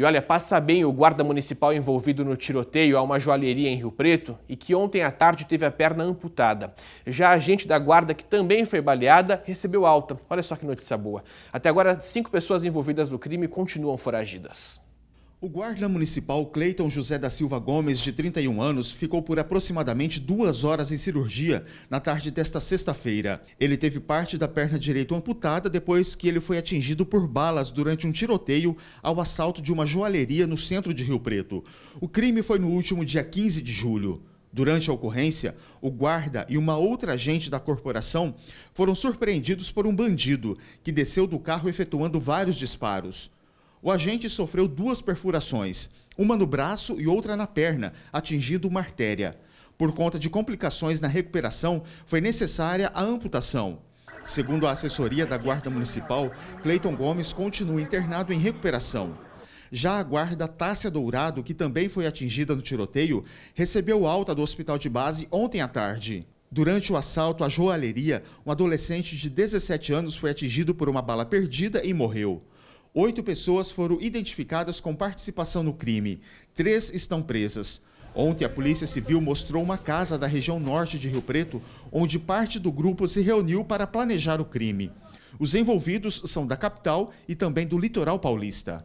E olha, passa bem o guarda municipal envolvido no tiroteio a uma joalheria em Rio Preto e que ontem à tarde teve a perna amputada. Já a agente da guarda, que também foi baleada, recebeu alta. Olha só que notícia boa. Até agora, cinco pessoas envolvidas no crime continuam foragidas. O guarda municipal Cleiton José da Silva Gomes, de 31 anos, ficou por aproximadamente duas horas em cirurgia na tarde desta sexta-feira. Ele teve parte da perna direita amputada depois que ele foi atingido por balas durante um tiroteio ao assalto de uma joalheria no centro de Rio Preto. O crime foi no último dia 15 de julho. Durante a ocorrência, o guarda e uma outra agente da corporação foram surpreendidos por um bandido que desceu do carro efetuando vários disparos. O agente sofreu duas perfurações, uma no braço e outra na perna, atingindo uma artéria. Por conta de complicações na recuperação, foi necessária a amputação. Segundo a assessoria da Guarda Municipal, Cleiton Gomes continua internado em recuperação. Já a guarda Tássia Dourado, que também foi atingida no tiroteio, recebeu alta do hospital de base ontem à tarde. Durante o assalto à joalheria, um adolescente de 17 anos foi atingido por uma bala perdida e morreu. Oito pessoas foram identificadas com participação no crime. Três estão presas. Ontem, a Polícia Civil mostrou uma casa da região norte de Rio Preto, onde parte do grupo se reuniu para planejar o crime. Os envolvidos são da capital e também do litoral paulista.